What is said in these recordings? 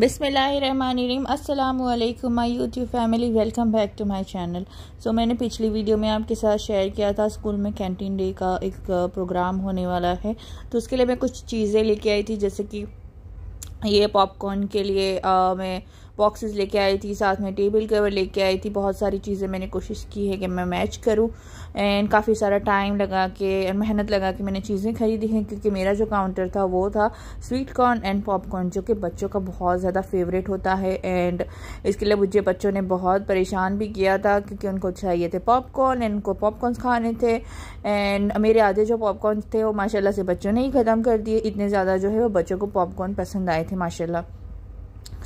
बिसमीम अल्लाम my YouTube family welcome back to my channel so मैंने पिछली वीडियो में आपके साथ शेयर किया था स्कूल में कैंटीन डे का एक प्रोग्राम होने वाला है तो उसके लिए मैं कुछ चीज़ें लेके आई थी जैसे कि ये पॉपकॉर्न के लिए आ, मैं बॉक्सेस लेके आई थी साथ में टेबल कवर लेके आई थी बहुत सारी चीज़ें मैंने कोशिश की है कि मैं मैच करूँ एंड काफ़ी सारा टाइम लगा के मेहनत लगा के मैंने चीज़ें खरीदी हैं क्योंकि मेरा जो काउंटर था वो था स्वीट कॉर्न एंड पॉपकॉर्न जो कि बच्चों का बहुत ज़्यादा फेवरेट होता है एंड इसके लिए मुझे बच्चों ने बहुत परेशान भी किया था क्योंकि उनको चाहिए थे पॉपकॉर्न एंड उनको पॉपकॉर्न खाने थे एंड मेरे आधे जो पॉपकॉर्न थे वो माशाला से बच्चों ने ही ख़त्म कर दिए इतने ज़्यादा जो है वो बच्चों को पॉपकॉर्न पसंद आए थे माशाला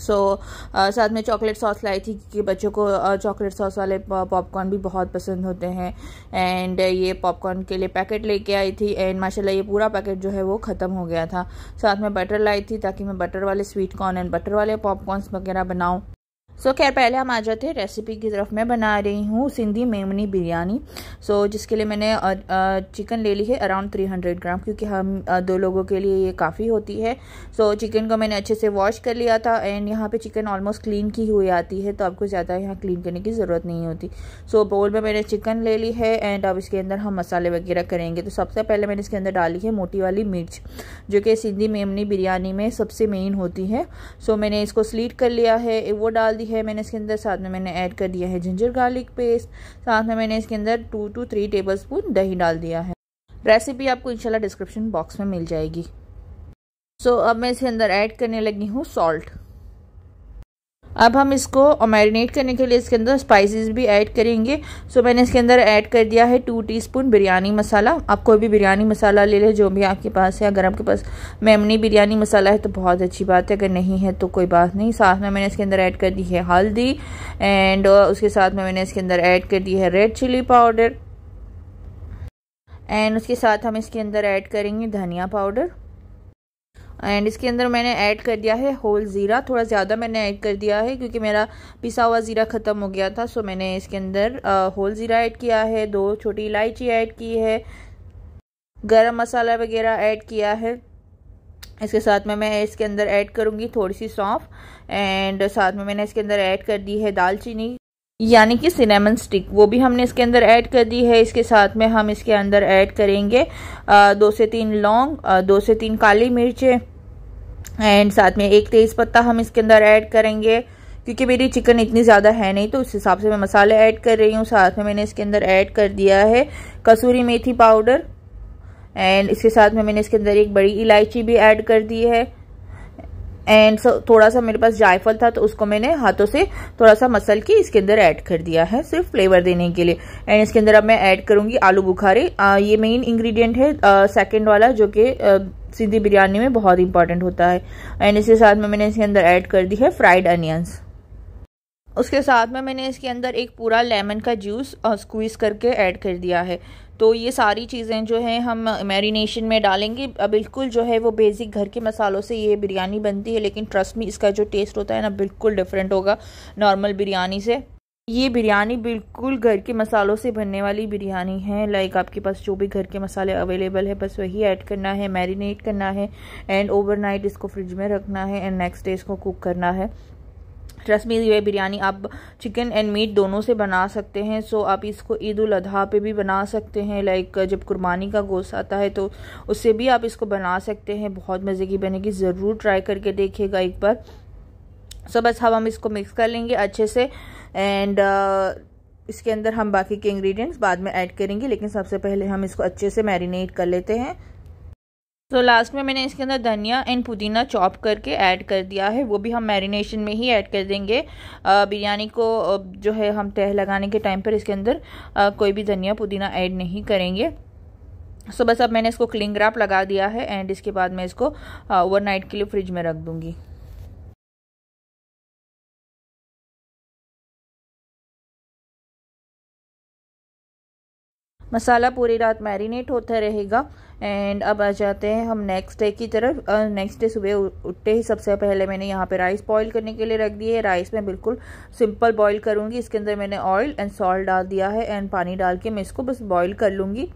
सो so, uh, साथ में चॉकलेट सॉस लाई थी क्योंकि बच्चों को चॉकलेट uh, सॉस वाले पॉपकॉर्न uh, भी बहुत पसंद होते हैं एंड uh, ये पॉपकॉर्न के लिए पैकेट लेके आई थी एंड माशाल्लाह ये पूरा पैकेट जो है वो ख़त्म हो गया था साथ में बटर लाई थी ताकि मैं बटर वाले स्वीट कॉर्न एंड बटर वाले पॉपकॉर्न वगैरह बनाऊँ सो so, खैर पहले हम आ जाते हैं रेसिपी की तरफ मैं बना रही हूँ सिंधी मेमनी बिरयानी सो so, जिसके लिए मैंने चिकन ले ली है अराउंड 300 ग्राम क्योंकि हम दो लोगों के लिए ये काफ़ी होती है सो so, चिकन को मैंने अच्छे से वॉश कर लिया था एंड यहाँ पे चिकन ऑलमोस्ट क्लीन की हुई आती है तो आपको ज़्यादा यहाँ क्लीन करने की ज़रूरत नहीं होती सो so, बोल में मैंने चिकन ले ली है एंड अब इसके अंदर हम मसाले वगैरह करेंगे तो सबसे पहले मैंने इसके अंदर डाली है मोटी वाली मिर्च जो कि सिंधी मेमनी बिरयानी में सबसे मेन होती है सो मैंने इसको स्लीट कर लिया है वो डाल दी है मैंने इसके अंदर साथ में मैंने ऐड कर दिया है जिंजर गार्लिक पेस्ट साथ में मैंने इसके अंदर two to three tablespoon दही डाल दिया है रेसिपी आपको इंशाल्लाह डिस्क्रिप्शन बॉक्स में मिल जाएगी सो so, अब मैं इसके अंदर ऐड करने लगी हूँ सॉल्ट अब हम इसको मैरिनेट करने के लिए इसके अंदर स्पाइसेस भी ऐड करेंगे सो मैंने इसके अंदर ऐड कर दिया है टू टीस्पून बिरयानी मसाला आप कोई भी बिरयानी मसाला ले लें जो भी आपके पास है अगर आपके पास मेमनी बिरयानी मसाला है तो बहुत अच्छी बात है अगर नहीं है तो कोई बात नहीं साथ में मैंने इसके अंदर ऐड कर दी है हल्दी एंड uh, उसके साथ में मैंने इसके अंदर ऐड कर दी है रेड चिली पाउडर एंड उसके साथ हम इसके अंदर ऐड करेंगे धनिया पाउडर एंड इसके अंदर मैंने ऐड कर दिया है होल ज़ीरा थोड़ा ज़्यादा मैंने ऐड कर दिया है क्योंकि मेरा पिसा हुआ ज़ीरा ख़त्म हो गया था सो मैंने इसके अंदर होल ज़ीरा ऐड किया है दो छोटी इलायची ऐड की है गरम मसाला वगैरह ऐड किया है इसके साथ में मैं इसके अंदर ऐड करूँगी थोड़ी सी सौंफ एंड साथ में मैंने इसके अंदर ऐड कर दी है दालचीनी यानी कि सिनेमन स्टिक वो भी हमने इसके अंदर ऐड कर दी है इसके साथ में हम इसके अंदर ऐड करेंगे दो से तीन लौंग दो से तीन काली मिर्चें एंड साथ में एक तेज़ पत्ता हम इसके अंदर ऐड करेंगे क्योंकि मेरी चिकन इतनी ज़्यादा है नहीं तो उस हिसाब से मैं मसाले ऐड कर रही हूँ साथ में मैंने इसके अंदर ऐड कर दिया है कसूरी मेथी पाउडर एंड इसके साथ में मैंने इसके अंदर एक बड़ी इलायची भी ऐड कर दी है एंड सो थोड़ा सा मेरे पास जायफल था तो उसको मैंने हाथों से थोड़ा सा मसल के इसके अंदर ऐड कर दिया है सिर्फ फ्लेवर देने के लिए एंड इसके अंदर अब मैं ऐड करूंगी आलू बुखारे आ, ये मेन इंग्रेडिएंट है सेकंड वाला जो कि सीधी बिरयानी में बहुत इंपॉर्टेंट होता है एंड इसके साथ में मैंने इसके अंदर ऐड कर दी है फ्राइड अनियंस उसके साथ में मैंने इसके अंदर एक पूरा लेमन का जूस स्क्वीज़ करके ऐड कर दिया है तो ये सारी चीज़ें जो है हम मैरिनेशन में डालेंगे बिल्कुल जो है वो बेसिक घर के मसालों से ये बिरयानी बनती है लेकिन ट्रस्ट में इसका जो टेस्ट होता है ना बिल्कुल डिफरेंट होगा नॉर्मल बिरयानी से ये बिरयानी बिल्कुल घर के मसालों से बनने वाली बिरयानी है लाइक आपके पास जो भी घर के मसाले अवेलेबल है बस वही ऐड करना है मैरिनेट करना है एंड ओवरनाइट इसको फ्रिज में रखना है एंड नेक्स्ट डे इसको कुक करना है ट्रस्ट मी ये बिरयानी आप चिकन एंड मीट दोनों से बना सकते हैं सो आप इसको ईद उल अजहा पे भी बना सकते हैं लाइक जब कुर्बानी का गोश्त आता है तो उससे भी आप इसको बना सकते हैं बहुत मज़े की बनेगी ज़रूर ट्राई करके देखिएगा एक बार सो बस हम हम इसको मिक्स कर लेंगे अच्छे से एंड uh, इसके अंदर हम बाकी के इंग्रेडिएंट्स बाद में ऐड करेंगे लेकिन सबसे पहले हम इसको अच्छे से मैरिनेट कर लेते हैं तो लास्ट में मैंने इसके अंदर धनिया एंड पुदीना चॉप करके ऐड कर दिया है वो भी हम मैरिनेशन में ही ऐड कर देंगे बिरयानी को जो है हम तह लगाने के टाइम पर इसके अंदर कोई भी धनिया पुदीना ऐड नहीं करेंगे सो so, बस अब मैंने इसको क्लिंग रैप लगा दिया है एंड इसके बाद मैं इसको ओवरनाइट के लिए फ्रिज में रख दूँगी मसाला पूरी रात मैरिनेट होता रहेगा एंड अब आ जाते हैं हम नेक्स्ट डे की तरफ नेक्स्ट डे सुबह उठते ही सबसे पहले मैंने यहाँ पे राइस बॉईल करने के लिए रख दी है राइस मैं बिल्कुल सिंपल बॉईल करूँगी इसके अंदर मैंने ऑयल एंड सॉल्ट डाल दिया है एंड पानी डाल के मैं इसको बस बॉईल कर लूँगी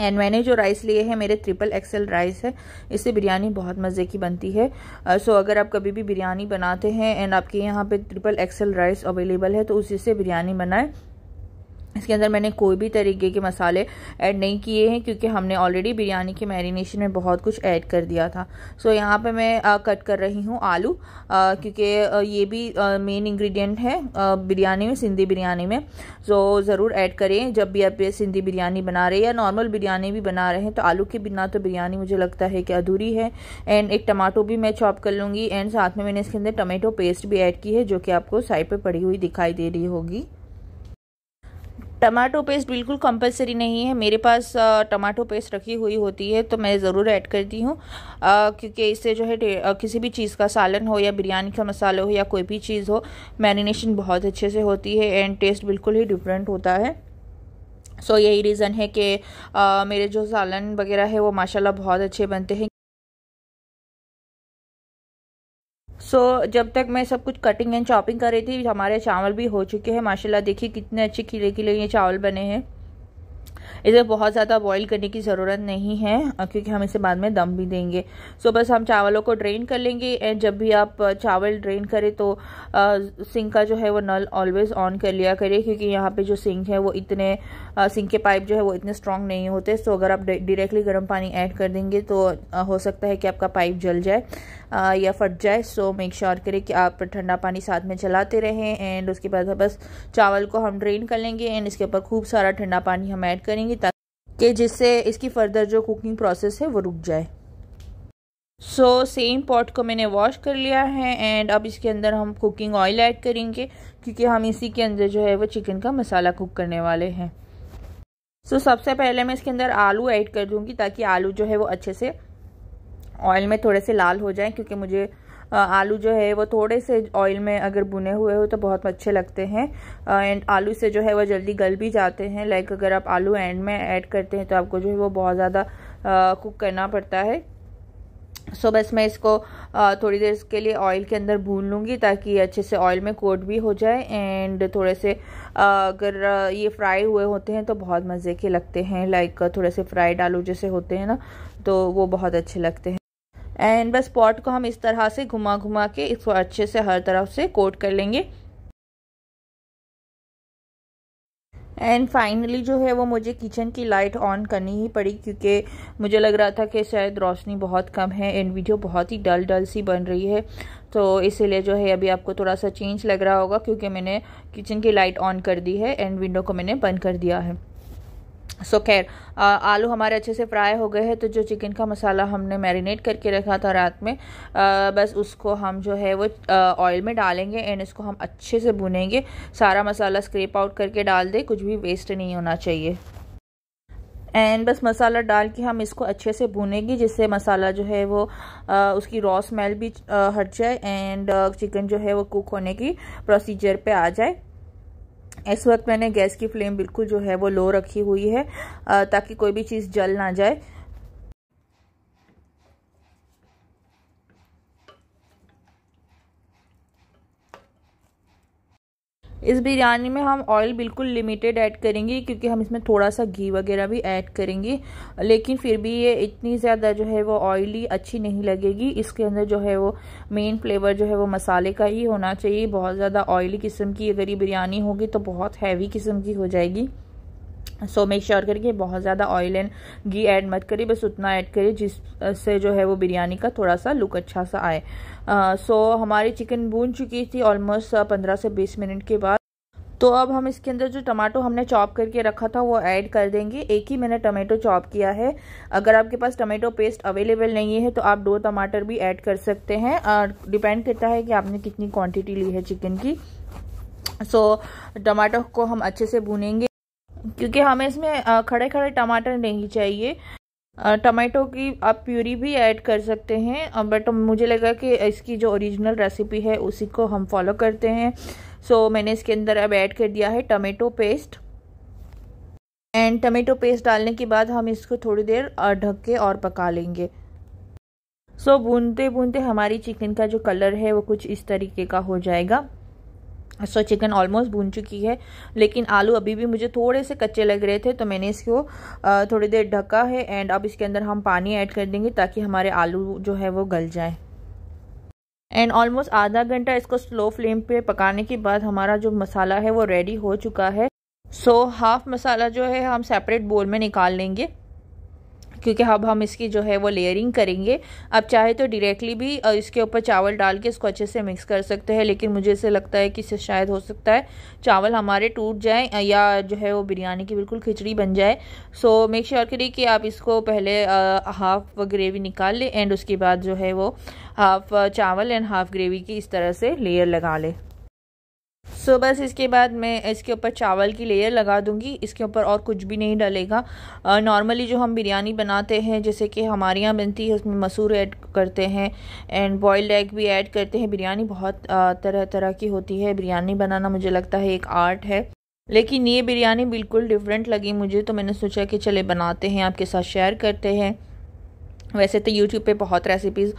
एंड मैंने जो राइस लिए हैं मेरे ट्रिपल एक्सेल राइस है इससे बिरयानी बहुत मज़े की बनती है सो uh, so अगर आप कभी भी बिरयानी बनाते हैं एंड आपके यहाँ पे ट्रिपल एक्सेल राइस अवेलेबल है तो उसी से बिरयानी बनाएं इसके अंदर मैंने कोई भी तरीके के मसाले ऐड नहीं किए हैं क्योंकि हमने ऑलरेडी बिरयानी के मैरिनेशन में बहुत कुछ ऐड कर दिया था सो so, यहाँ पे मैं आ, कट कर रही हूँ आलू क्योंकि ये भी मेन इंग्रेडिएंट है बिरयानी में सिंधी बिरयानी में सो so, ज़रूर ऐड करें जब भी आप सिंधी बिरयानी बना रहे हैं या नॉर्मल बिरयानी भी बना रहे हैं तो आलू के बिना तो बिरयानी मुझे लगता है कि अधूरी है एंड एक टमाटो भी मैं चॉप कर लूँगी एंड साथ में मैंने इसके अंदर टमाटो पेस्ट भी ऐड की है जो कि आपको साइड पर पड़ी हुई दिखाई दे रही होगी टमाटो पेस्ट बिल्कुल कंपलसरी नहीं है मेरे पास टमाटो पेस्ट रखी हुई होती है तो मैं ज़रूर ऐड करती हूँ क्योंकि इससे जो है किसी भी चीज़ का सालन हो या बिरयानी का मसाला हो या कोई भी चीज़ हो मैरिनेशन बहुत अच्छे से होती है एंड टेस्ट बिल्कुल ही डिफरेंट होता है सो so, यही रीज़न है कि मेरे जो सालन वगैरह है वो माशाल्लाह बहुत अच्छे बनते हैं सो so, जब तक मैं सब कुछ कटिंग एंड चॉपिंग कर रही थी हमारे चावल भी हो चुके हैं माशाल्लाह देखिए कितने अच्छे खिले खिले ये चावल बने हैं इसे बहुत ज़्यादा बॉईल करने की ज़रूरत नहीं है क्योंकि हम इसे बाद में दम भी देंगे सो बस हम चावलों को ड्रेन कर लेंगे एंड जब भी आप चावल ड्रेन करें तो सिंक का जो है वो नल ऑलवेज़ ऑन कर लिया करिए क्योंकि यहाँ पे जो सिंक है वो इतने सिंक के पाइप जो है वो इतने स्ट्रॉन्ग नहीं होते सो अगर आप डायरेक्टली गर्म पानी ऐड कर देंगे तो हो सकता है कि आपका पाइप जल जाए या फट जाए सो मेक श्योर करें कि आप ठंडा पानी साथ में चलाते रहें एंड उसके बाद बस चावल को हम ड्रेन कर लेंगे एंड इसके ऊपर खूब सारा ठंडा पानी हम ऐड करेंगे ताकि जिससे इसकी फर्दर जो कुकिंग प्रोसेस है वो रुक जाए सो सेम पॉट को मैंने वॉश कर लिया है एंड अब इसके अंदर हम कुकिंग ऑयल ऐड करेंगे क्योंकि हम इसी के अंदर जो है वो चिकन का मसाला कुक करने वाले हैं सो so, सबसे पहले मैं इसके अंदर आलू ऐड कर दूंगी ताकि आलू जो है वो अच्छे से ऑयल में थोड़े से लाल हो जाएं क्योंकि मुझे आलू जो है वो थोड़े से ऑयल में अगर बुने हुए हो तो बहुत अच्छे लगते हैं एंड आलू से जो है वो जल्दी गल भी जाते हैं लाइक अगर आप आलू एंड में ऐड करते हैं तो आपको जो है वो बहुत ज़्यादा कुक करना पड़ता है सो so, बस मैं इसको थोड़ी देर के लिए ऑयल के अंदर भून लूँगी ताकि अच्छे से ऑयल में कोट भी हो जाए एंड थोड़े से अगर ये फ्राई हुए होते हैं तो बहुत मज़े के लगते हैं लाइक थोड़े से फ्राइड आलू जैसे होते हैं ना तो वो बहुत अच्छे लगते हैं एंड बस पॉट को हम इस तरह से घुमा घुमा के इसको अच्छे से हर तरफ से कोट कर लेंगे एंड फाइनली जो है वो मुझे किचन की लाइट ऑन करनी ही पड़ी क्योंकि मुझे लग रहा था कि शायद रोशनी बहुत कम है एंड वीडियो बहुत ही डल डल सी बन रही है तो इसीलिए जो है अभी आपको थोड़ा सा चेंज लग रहा होगा क्योंकि मैंने किचन की लाइट ऑन कर दी है एंड विंडो को मैंने बंद कर दिया है सो खैर आलू हमारे अच्छे से फ्राई हो गए हैं तो जो चिकन का मसाला हमने मैरिनेट करके रखा था रात में आ, बस उसको हम जो है वो ऑयल में डालेंगे एंड इसको हम अच्छे से भुनेंगे सारा मसाला स्क्रेप आउट करके डाल दें कुछ भी वेस्ट नहीं होना चाहिए एंड बस मसाला डाल के हम इसको अच्छे से भुनेंगे जिससे मसाला जो है वो आ, उसकी रॉ स्मेल भी आ, हट जाए एंड चिकन जो है वो कुक होने की प्रोसीजर पे आ जाए इस वक्त मैंने गैस की फ्लेम बिल्कुल जो है वो लो रखी हुई है ताकि कोई भी चीज़ जल ना जाए इस बिरयानी में हम ऑयल बिल्कुल लिमिटेड ऐड करेंगे क्योंकि हम इसमें थोड़ा सा घी वगैरह भी ऐड करेंगे लेकिन फिर भी ये इतनी ज़्यादा जो है वो ऑयली अच्छी नहीं लगेगी इसके अंदर जो है वो मेन फ्लेवर जो है वो मसाले का ही होना चाहिए बहुत ज़्यादा ऑयली किस्म की अगर ये बिरयानी होगी तो बहुत हैवी किस्म की हो जाएगी सो मेक श्योर करके बहुत ज़्यादा ऑयल एंड घी ऐड मत करिए बस उतना ऐड करिए जिससे जो है वो बिरयानी का थोड़ा सा लुक अच्छा सा आए सो uh, so, हमारी चिकन भून चुकी थी ऑलमोस्ट पंद्रह से बीस मिनट के बाद तो अब हम इसके अंदर जो टमाटो हमने चॉप करके रखा था वो ऐड कर देंगे एक ही मैंने टमाटो चॉप किया है अगर आपके पास टमाटो पेस्ट अवेलेबल नहीं है तो आप दो टमाटर भी ऐड कर सकते हैं डिपेंड करता है कि आपने कितनी क्वांटिटी ली है चिकन की सो so, टमाटो को हम अच्छे से भूनेंगे क्योंकि हमें इसमें खड़े खड़े टमाटर नहीं चाहिए टमाटो की आप प्यूरी भी ऐड कर सकते हैं बट मुझे लगा कि इसकी जो ओरिजिनल रेसिपी है उसी को हम फॉलो करते हैं सो so, मैंने इसके अंदर अब ऐड कर दिया है tomato paste and tomato paste डालने के बाद हम इसको थोड़ी देर ढक के और पका लेंगे सो so, भूनते बूनते हमारी चिकन का जो कलर है वो कुछ इस तरीके का हो जाएगा सो चिकन ऑलमोस्ट भून चुकी है लेकिन आलू अभी भी मुझे थोड़े से कच्चे लग रहे थे तो मैंने इसको थोड़ी देर ढका है एंड अब इसके अंदर हम पानी ऐड कर देंगे ताकि हमारे आलू जो है वो गल जाए एंड ऑलमोस्ट आधा घंटा इसको स्लो फ्लेम पे पकाने के बाद हमारा जो मसाला है वो रेडी हो चुका है सो हाफ मसाला जो है हम सेपरेट बोल में निकाल लेंगे क्योंकि अब हम इसकी जो है वो लेयरिंग करेंगे आप चाहे तो डायरेक्टली भी इसके ऊपर चावल डाल के इसको अच्छे से मिक्स कर सकते हैं लेकिन मुझे ऐसे लगता है कि इससे शायद हो सकता है चावल हमारे टूट जाए या जो है वो बिरयानी की बिल्कुल खिचड़ी बन जाए सो मेक श्योर करिए कि आप इसको पहले हाफ ग्रेवी निकाल लें एंड उसके बाद जो है वो हाफ चावल एंड हाफ ग्रेवी की इस तरह से लेयर लगा लें सो so, बस इसके बाद मैं इसके ऊपर चावल की लेयर लगा दूंगी इसके ऊपर और कुछ भी नहीं डलेगा नॉर्मली जो हम बिरयानी बनाते हैं जैसे कि हमारे यहाँ बनती है उसमें मसूर ऐड करते हैं एंड बॉयल्ड एग भी ऐड करते हैं बिरयानी बहुत तरह तरह की होती है बिरयानी बनाना मुझे लगता है एक आर्ट है लेकिन ये बिरयानी बिल्कुल डिफरेंट लगी मुझे तो मैंने सोचा कि चले बनाते हैं आपके साथ शेयर करते हैं वैसे तो यूट्यूब पे बहुत रेसिपीज़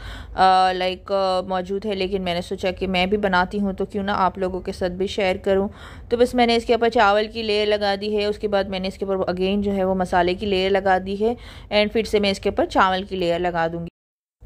लाइक मौजूद है लेकिन मैंने सोचा कि मैं भी बनाती हूँ तो क्यों ना आप लोगों के साथ भी शेयर करूँ तो बस मैंने इसके ऊपर चावल की लेयर लगा दी है उसके बाद मैंने इसके ऊपर अगेन जो है वो मसाले की लेयर लगा दी है एंड फिर से मैं इसके ऊपर चावल की लेयर लगा दूँगी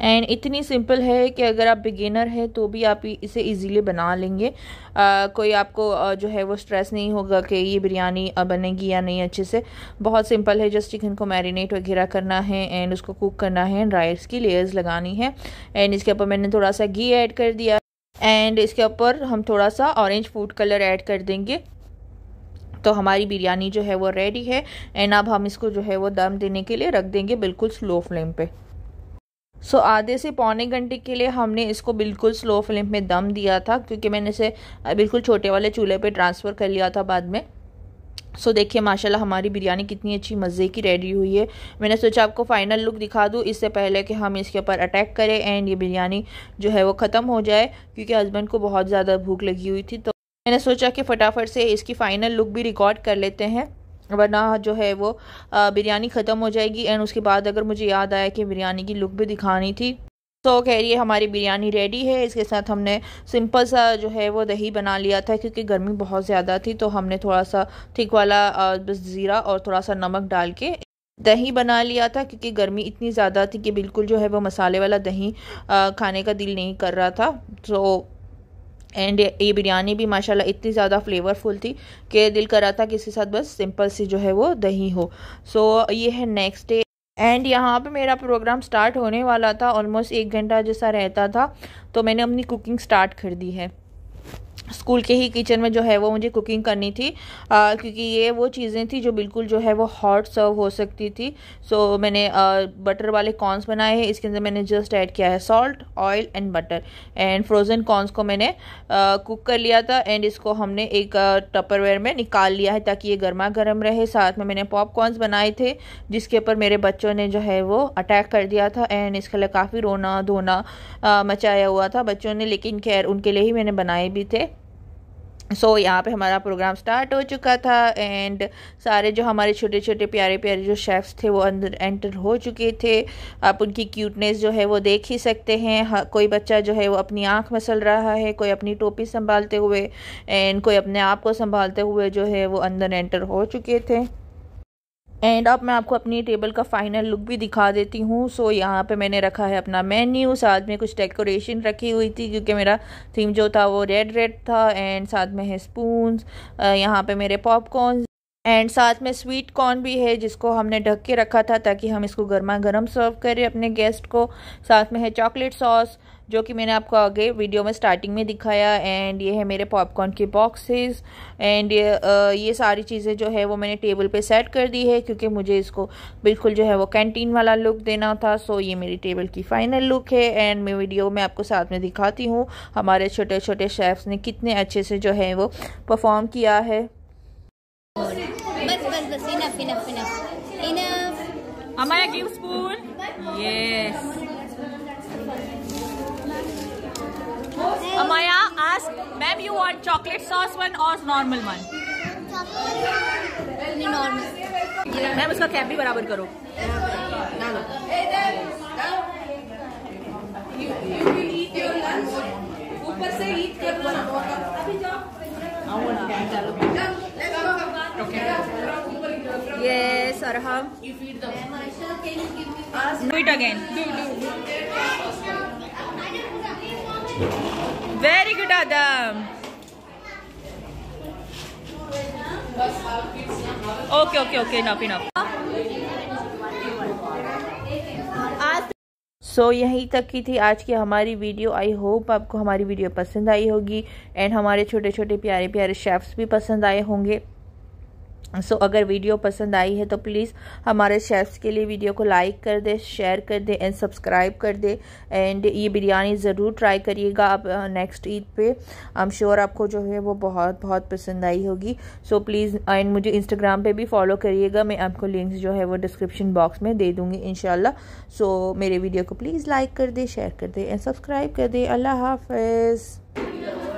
एंड इतनी सिंपल है कि अगर आप बिगिनर हैं तो भी आप इसे इजीली बना लेंगे आ, कोई आपको आ, जो है वो स्ट्रेस नहीं होगा कि ये बिरयानी बनेगी या नहीं अच्छे से बहुत सिंपल है जस्ट चिकन को मैरिनेट वगैरह करना है एंड उसको कुक करना है एंड राइस की लेयर्स लगानी है एंड इसके ऊपर मैंने थोड़ा सा घी ऐड कर दिया एंड इसके ऊपर हम थोड़ा सा ऑरेंज फूड कलर ऐड कर देंगे तो हमारी बिरयानी जो है वो रेडी है एंड अब हम इसको जो है वो दम देने के लिए रख देंगे बिल्कुल स्लो फ्लेम पे सो so, आधे से पौने घंटे के लिए हमने इसको बिल्कुल स्लो फ्लेम में दम दिया था क्योंकि मैंने इसे बिल्कुल छोटे वाले चूल्हे पे ट्रांसफ़र कर लिया था बाद में सो so, देखिए माशाल्लाह हमारी बिरयानी कितनी अच्छी मज़े की रेडी हुई है मैंने सोचा आपको फ़ाइनल लुक दिखा दूँ इससे पहले कि हम इसके ऊपर अटैक करें एंड ये बिरयानी जो है वो ख़त्म हो जाए क्योंकि हस्बैंड को बहुत ज़्यादा भूख लगी हुई थी तो मैंने सोचा कि फटाफट से इसकी फ़ाइनल लुक भी रिकॉर्ड कर लेते हैं वरना जो है वो बिरयानी ख़त्म हो जाएगी एंड उसके बाद अगर मुझे याद आया कि बिरयानी की लुक भी दिखानी थी तो कह रही है हमारी बिरयानी रेडी है इसके साथ हमने सिंपल सा जो है वो दही बना लिया था क्योंकि गर्मी बहुत ज़्यादा थी तो हमने थोड़ा सा थिक वाला बस ज़ीरा और थोड़ा सा नमक डाल के दही बना लिया था क्योंकि गर्मी इतनी ज़्यादा थी कि बिल्कुल जो है वो मसाले वाला दही खाने का दिल नहीं कर रहा था तो एंड ये बिरयानी भी माशाल्लाह इतनी ज़्यादा फ्लेवरफुल थी कि दिल कर रहा था कि इसके साथ बस सिंपल सी जो है वो दही हो सो so, ये है नेक्स्ट डे एंड यहाँ पे मेरा प्रोग्राम स्टार्ट होने वाला था ऑलमोस्ट एक घंटा जैसा रहता था तो मैंने अपनी कुकिंग स्टार्ट कर दी है स्कूल के ही किचन में जो है वो मुझे कुकिंग करनी थी आ, क्योंकि ये वो चीज़ें थी जो बिल्कुल जो है वो हॉट सर्व हो सकती थी सो so, मैंने आ, बटर वाले कॉर्नस बनाए हैं इसके अंदर मैंने जस्ट ऐड किया है salt oil and butter and frozen corns को मैंने आ, कुक कर लिया था एंड इसको हमने एक टपरवेयर में निकाल लिया है ताकि ये गर्मा गर्म रहे साथ में मैंने पॉपकॉर्नस बनाए थे जिसके ऊपर मेरे बच्चों ने जो है वो अटैक कर दिया था एंड इसके लिए काफ़ी रोना धोना मचाया हुआ था बच्चों ने लेकिन खैर उनके लिए ही मैंने बनाए भी थे सो so, यहाँ पे हमारा प्रोग्राम स्टार्ट हो चुका था एंड सारे जो हमारे छोटे छोटे प्यारे प्यारे जो शेफ़्स थे वो अंदर एंटर हो चुके थे आप उनकी क्यूटनेस जो है वो देख ही सकते हैं कोई बच्चा जो है वो अपनी आँख मसल रहा है कोई अपनी टोपी संभालते हुए एंड कोई अपने आप को संभालते हुए जो है वो अंदर एंटर हो चुके थे एंड अब मैं आपको अपनी टेबल का फाइनल लुक भी दिखा देती हूँ सो so, यहाँ पे मैंने रखा है अपना मेन्यू साथ में कुछ डेकोरेशन रखी हुई थी क्योंकि मेरा थीम जो था वो रेड रेड था एंड साथ में है स्पून यहाँ पे मेरे पॉपकॉर्न एंड साथ में स्वीट कॉर्न भी है जिसको हमने ढक के रखा था ताकि हम इसको गर्मा गर्म सर्व करें अपने गेस्ट को साथ में है चॉकलेट सॉस जो कि मैंने आपको आगे वीडियो में स्टार्टिंग में दिखाया एंड ये है मेरे पॉपकॉर्न के बॉक्सेस एंड ये ये सारी चीज़ें जो है वो मैंने टेबल पे सेट कर दी है क्योंकि मुझे इसको बिल्कुल जो है वो कैंटीन वाला लुक देना था सो ये मेरी टेबल की फाइनल लुक है एंड मैं वीडियो में आपको साथ में दिखाती हूँ हमारे छोटे छोटे शेफ्स ने कितने अच्छे से जो है वो परफॉर्म किया है हमारा gift spoon yes Amaya ask, ma'am, you want chocolate sauce one or normal one? Normal. Ma'am उसका कैप भी बराबर करो ऊपर से ईट कर लो ना Yes, Arham. You feed them. Do it again. Do, do. Very good Adam okay okay okay नापी नाप सो so, यहीं तक की थी आज की हमारी वीडियो आई होप आपको हमारी वीडियो पसंद आई होगी एंड हमारे छोटे छोटे प्यारे प्यारे शेफ्स भी पसंद आए होंगे सो so, अगर वीडियो पसंद आई है तो प्लीज़ हमारे शेफ़्स के लिए वीडियो को लाइक कर दे शेयर कर दे एंड सब्सक्राइब कर दे एंड ये बिरयानी ज़रूर ट्राई करिएगा आप नेक्स्ट ईद पे आई एम श्योर आपको जो है वो बहुत बहुत पसंद आई होगी सो so, प्लीज़ एंड मुझे इंस्टाग्राम पे भी फॉलो करिएगा मैं आपको लिंक्स जो है वो डिस्क्रिप्शन बॉक्स में दे दूँगी इन सो so, मेरे वीडियो को प्लीज़ लाइक कर दे शेयर कर दे एंड सब्सक्राइब कर दे अल्लाह हाफ